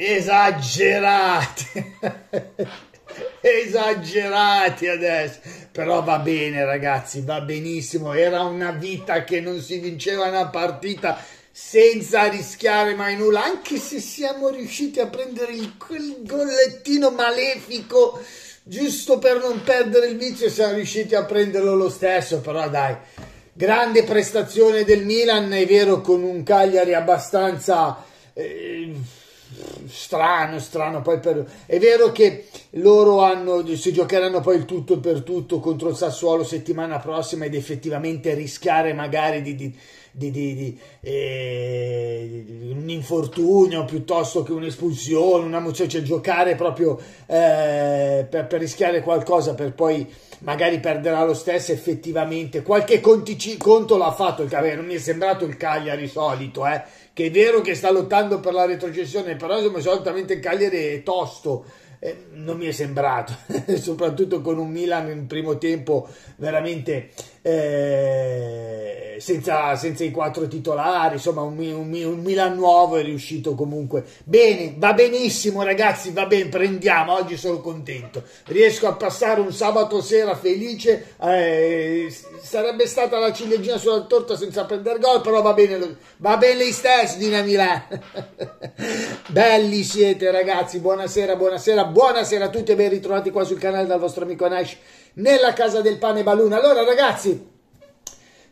esagerati esagerati adesso però va bene ragazzi va benissimo era una vita che non si vinceva una partita senza rischiare mai nulla anche se siamo riusciti a prendere il, quel gollettino malefico giusto per non perdere il vizio siamo riusciti a prenderlo lo stesso però dai grande prestazione del Milan è vero con un Cagliari abbastanza eh, strano, strano. Poi per... È vero che loro hanno, si giocheranno poi il tutto per tutto contro il Sassuolo settimana prossima ed effettivamente rischiare magari di, di di, di, di eh, un infortunio piuttosto che un'espulsione, una cioè, cioè giocare proprio eh, per, per, rischiare qualcosa per poi magari perderà lo stesso effettivamente. Qualche contici, conto l'ha fatto il Cagliari, non mi è sembrato il Cagliari solito, eh, che è vero che sta lottando per la retrocessione, però come diciamo, solitamente il Cagliari è tosto. Eh, non mi è sembrato, soprattutto con un Milan in primo tempo veramente eh, senza, senza, i quattro titolari, insomma un, un, un, Milan nuovo è riuscito comunque bene, va benissimo ragazzi, va bene, prendiamo, oggi sono contento, riesco a passare un sabato sera felice, eh, sarebbe stata la ciliegina sulla torta senza prendere gol, però va bene, va bene gli stessi, Dina Milan, belli siete ragazzi, buonasera, buonasera, buonasera a tutti e ben ritrovati qua sul canale dal vostro amico Nash nella casa del pane Baluna. Allora ragazzi,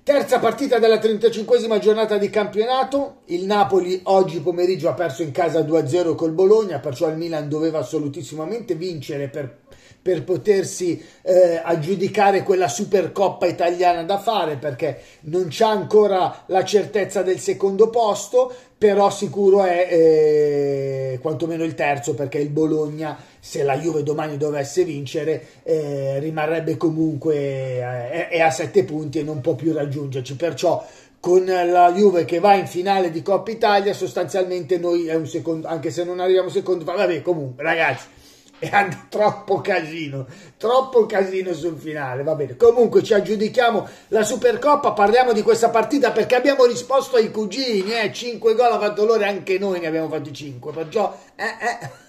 terza partita della 35esima giornata di campionato, il Napoli oggi pomeriggio ha perso in casa 2-0 col Bologna, perciò il Milan doveva assolutissimamente vincere per per potersi eh, aggiudicare quella Supercoppa italiana da fare perché non c'è ancora la certezza del secondo posto, però sicuro è eh, quantomeno il terzo perché il Bologna, se la Juve domani dovesse vincere, eh, rimarrebbe comunque eh, è a sette punti e non può più raggiungerci. Perciò con la Juve che va in finale di Coppa Italia, sostanzialmente noi è un secondo, anche se non arriviamo secondo, vabbè comunque ragazzi e troppo casino, troppo casino sul finale, va bene. Comunque ci aggiudichiamo la Supercoppa, parliamo di questa partita perché abbiamo risposto ai cugini, eh, 5 gol ha fatto loro anche noi ne abbiamo fatti 5, perciò eh, eh.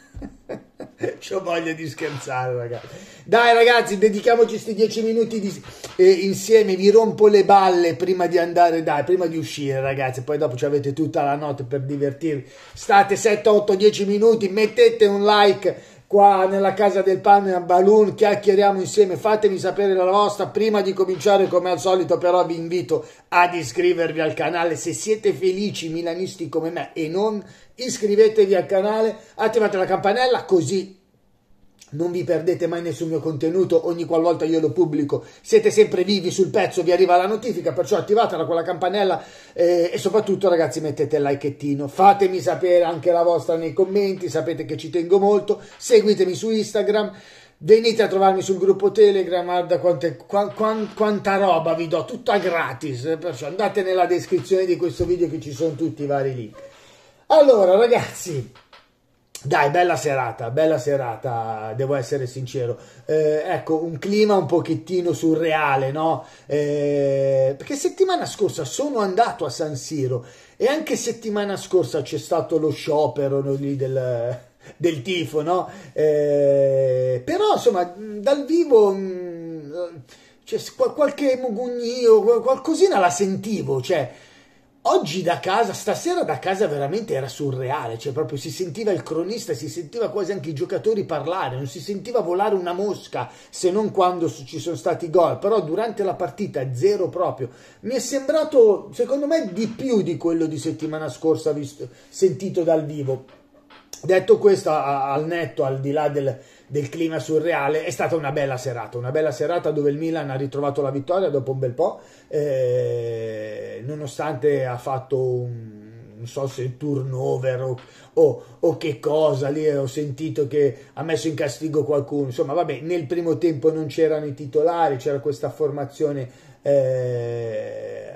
ho voglia di scherzare, ragazzi. Dai, ragazzi, dedichiamoci questi 10 minuti di, eh, insieme. Vi rompo le balle prima di andare, dai, prima di uscire, ragazzi. Poi dopo ci avete tutta la notte per divertirvi. State 7, 8, 10 minuti. Mettete un like qua nella casa del pane a Balloon, chiacchieriamo insieme, fatemi sapere la vostra. Prima di cominciare, come al solito, però vi invito ad iscrivervi al canale se siete felici milanisti come me e non iscrivetevi al canale, attivate la campanella così non vi perdete mai nessun mio contenuto, ogni qualvolta io lo pubblico siete sempre vivi sul pezzo, vi arriva la notifica, perciò attivatela con la campanella eh, e soprattutto ragazzi mettete il likeettino, fatemi sapere anche la vostra nei commenti, sapete che ci tengo molto, seguitemi su Instagram, venite a trovarmi sul gruppo Telegram, guarda quante, qua, qua, quanta roba vi do, tutta gratis, perciò andate nella descrizione di questo video che ci sono tutti i vari link. Allora ragazzi... Dai, bella serata, bella serata, devo essere sincero. Eh, ecco, un clima un pochettino surreale, no? Eh, perché settimana scorsa sono andato a San Siro e anche settimana scorsa c'è stato lo sciopero no, lì del, del, tifo, no? Eh, però, insomma, dal vivo... Mh, mm, c'è qualche mugugnio, qualcosina la sentivo, cioè Oggi da casa, stasera da casa veramente era surreale, cioè proprio si sentiva il cronista, si sentiva quasi anche i giocatori parlare, non si sentiva volare una mosca se non quando ci sono stati gol, però durante la partita zero proprio. Mi è sembrato, secondo me, di più di quello di settimana scorsa visto, sentito dal vivo. Detto questo, al netto, al di là del, del clima surreale, è stata una bella serata, una bella serata dove il Milan ha ritrovato la vittoria dopo un bel po', eh, nonostante ha fatto un non so se il turnover o, o, o, che cosa lì ho sentito che ha messo in castigo qualcuno insomma vabbè nel primo tempo non c'erano i titolari c'era questa formazione eh,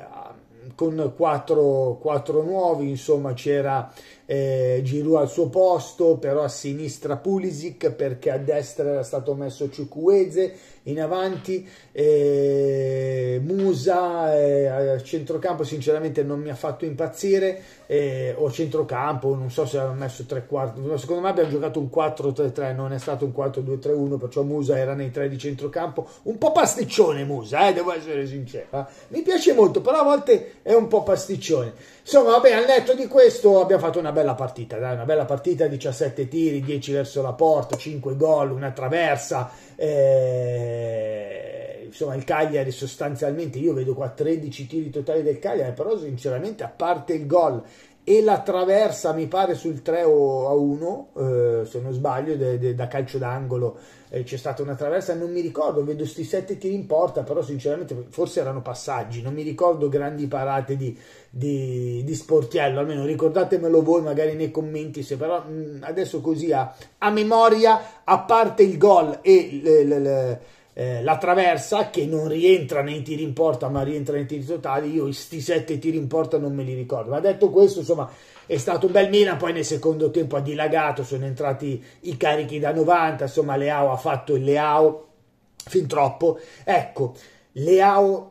con quattro, quattro nuovi, insomma c'era eh, Giroud al suo posto, però a sinistra Pulisic perché a destra era stato messo Ciucueze in avanti, eh, Musa eh, a centrocampo sinceramente non mi ha fatto impazzire, eh, o centrocampo, non so se hanno messo 3 4 secondo me abbiamo giocato un 4-3-3, non è stato un 4-2-3-1, perciò Musa era nei tre di centrocampo, un po' pasticcione Musa, eh, devo essere sincera, eh. mi piace molto, però a volte è un po' pasticcione. Insomma, vabbè, al netto di questo abbiamo fatto una bella partita, dai, una bella partita, 17 tiri, 10 verso la porta, 5 gol, una traversa. Eh, eh, insomma il Cagliari sostanzialmente io vedo qua 13 tiri totali del Cagliari però sinceramente a parte il gol e la traversa mi pare sul 3 a 1 eh, se non sbaglio de, de, da calcio d'angolo eh, c'è stata una traversa non mi ricordo vedo sti 7 tiri in porta però sinceramente forse erano passaggi non mi ricordo grandi parate di, di, di sportiello almeno ricordatemelo voi magari nei commenti se però mh, mm, adesso così a, a, memoria a parte il gol e le, le, le eh, la traversa che non rientra nei tiri in porta ma rientra nei tiri totali io questi sette tiri in porta non me li ricordo ma detto questo insomma è stato un bel Milan poi nel secondo tempo ha dilagato sono entrati i carichi da 90 insomma Leao ha fatto il Leao fin troppo ecco Leao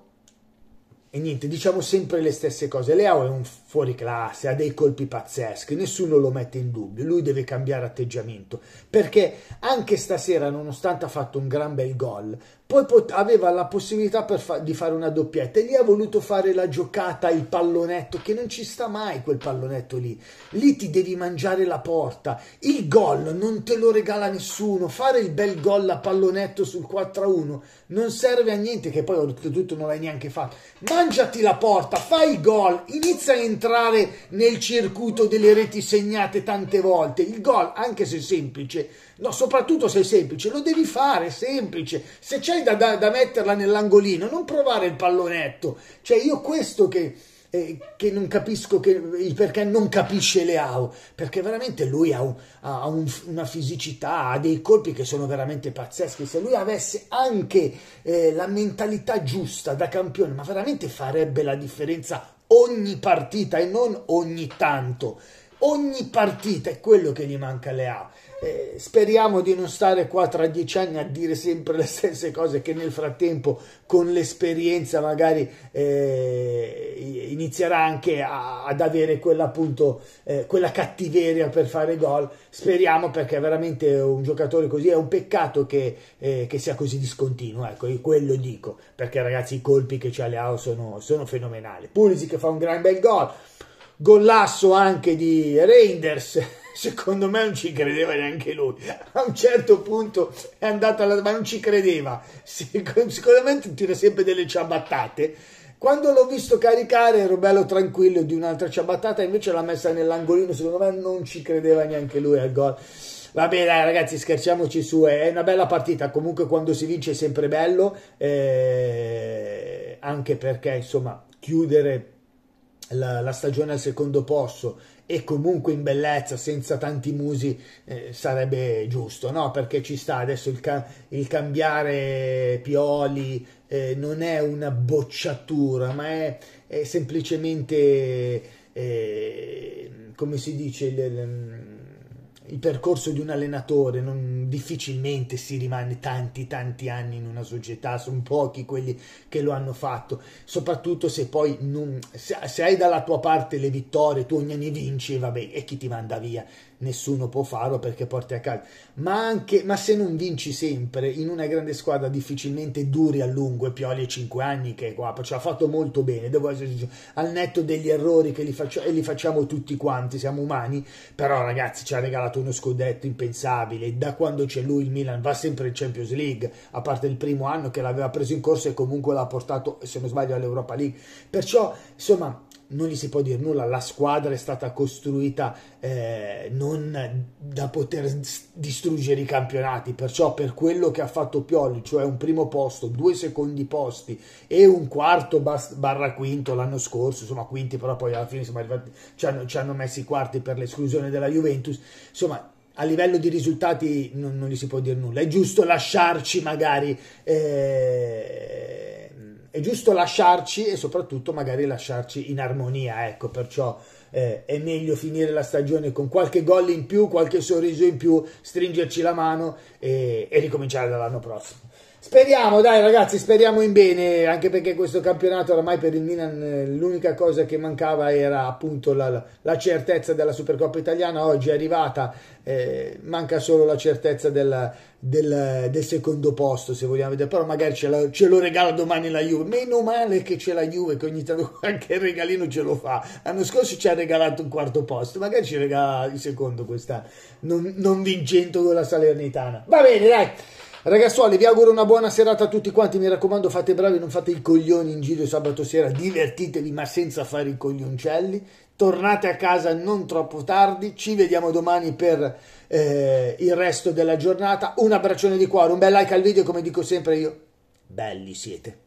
e niente diciamo sempre le stesse cose Leao è un fuori classe, ha dei colpi pazzeschi, nessuno lo mette in dubbio, lui deve cambiare atteggiamento, perché anche stasera, nonostante ha fatto un gran bel gol, poi aveva la possibilità fa di fare una doppietta e lì ha voluto fare la giocata, il pallonetto, che non ci sta mai quel pallonetto lì, lì ti devi mangiare la porta, il gol non te lo regala nessuno, fare il bel gol a pallonetto sul 4-1 non serve a niente, che poi oltretutto non l'hai neanche fatto, mangiati la porta, fai il gol, inizia a entrare, entrare nel circuito delle reti segnate tante volte. Il gol, anche se semplice, no, soprattutto se è semplice, lo devi fare semplice. Se c'hai da, da, da metterla nell'angolino, non provare il pallonetto. Cioè, io questo che. Eh, che non capisco che, il perché non capisce Leao, perché veramente lui ha, un, ha un, una fisicità, ha dei colpi che sono veramente pazzeschi, se lui avesse anche eh, la mentalità giusta da campione, ma veramente farebbe la differenza ogni partita e non ogni tanto. Ogni partita è quello che gli manca alle A. Eh, speriamo di non stare qua tra dieci anni a dire sempre le stesse cose che nel frattempo con l'esperienza magari eh, inizierà anche a, ad avere quella appunto eh, quella cattiveria per fare gol speriamo perché veramente un giocatore così è un peccato che, eh, che sia così discontinuo ecco io quello dico perché ragazzi i colpi che c'ha Leao sono, sono fenomenali Pulisi che fa un gran bel gol gollasso anche di Reinders secondo me non ci credeva neanche lui. A un certo punto è andata alla... ma non ci credeva. Sicuramente tira sempre delle ciabattate. Quando l'ho visto caricare ero bello tranquillo di un'altra ciabattata, invece l'ha messa nell'angolino, secondo me non ci credeva neanche lui al gol. Va bene, ragazzi, scherziamoci su, è una bella partita, comunque quando si vince è sempre bello, eh... anche perché, insomma, chiudere la, la stagione al secondo posto e comunque in bellezza, senza tanti musi, eh, sarebbe giusto, no? Perché ci sta adesso il, ca- il cambiare Pioli, eh, non è una bocciatura, ma è, è semplicemente, eh, come si dice, il, il il percorso di un allenatore non, difficilmente si rimane tanti tanti anni in una società, sono pochi quelli che lo hanno fatto, soprattutto se poi non, se, se, hai dalla tua parte le vittorie, tu ogni anno vinci, vabbè, e chi ti manda via? Nessuno può farlo perché porti a casa. Ma, anche, ma se non vinci sempre, in una grande squadra difficilmente duri a lungo, e Pioli è 5 anni che è qua, ci ha fatto molto bene, devo essere al netto degli errori che li, faccio, li facciamo tutti quanti, siamo umani, però ragazzi ci ha regalato uno scudetto impensabile. Da quando c'è lui il Milan va sempre in Champions League, a parte il primo anno che l'aveva preso in corso e comunque l'ha portato, se non sbaglio, all'Europa League. Perciò, insomma, non gli si può dire nulla, la squadra è stata costruita eh, non da poter distruggere i campionati, perciò per quello che ha fatto Pioli, cioè un primo posto, due secondi posti e un quarto barra quinto l'anno scorso, insomma quinti però poi alla fine arrivati, ci, hanno, ci hanno messi i quarti per l'esclusione della Juventus, insomma a livello di risultati non, non, gli si può dire nulla, è giusto lasciarci magari... Eh, è giusto lasciarci e soprattutto magari lasciarci in armonia, ecco, perciò eh, è meglio finire la stagione con qualche gol in più, qualche sorriso in più, stringerci la mano e, e ricominciare dall'anno prossimo. Speriamo, dai ragazzi, speriamo in bene, anche perché questo campionato oramai per il Milan eh, l'unica cosa che mancava era appunto la, la certezza della Supercoppa italiana, oggi è arrivata, eh, manca solo la certezza del, del, del, secondo posto se vogliamo vedere, però magari ce, la, ce, lo regala domani la Juve, meno male che c'è la Juve che ogni tanto qualche regalino ce lo fa, l'anno scorso ci ha regalato un quarto posto, magari ci regala il secondo quest'anno, non, non vincendo con la Salernitana, va bene dai! Ragazzuoli, vi auguro una buona serata a tutti quanti. Mi raccomando, fate bravi, non fate i coglioni in giro sabato sera. Divertitevi, ma senza fare i coglioncelli. Tornate a casa non troppo tardi. Ci vediamo domani per eh, il resto della giornata. Un abbraccione di cuore, un bel like al video, come dico sempre io. Belli siete.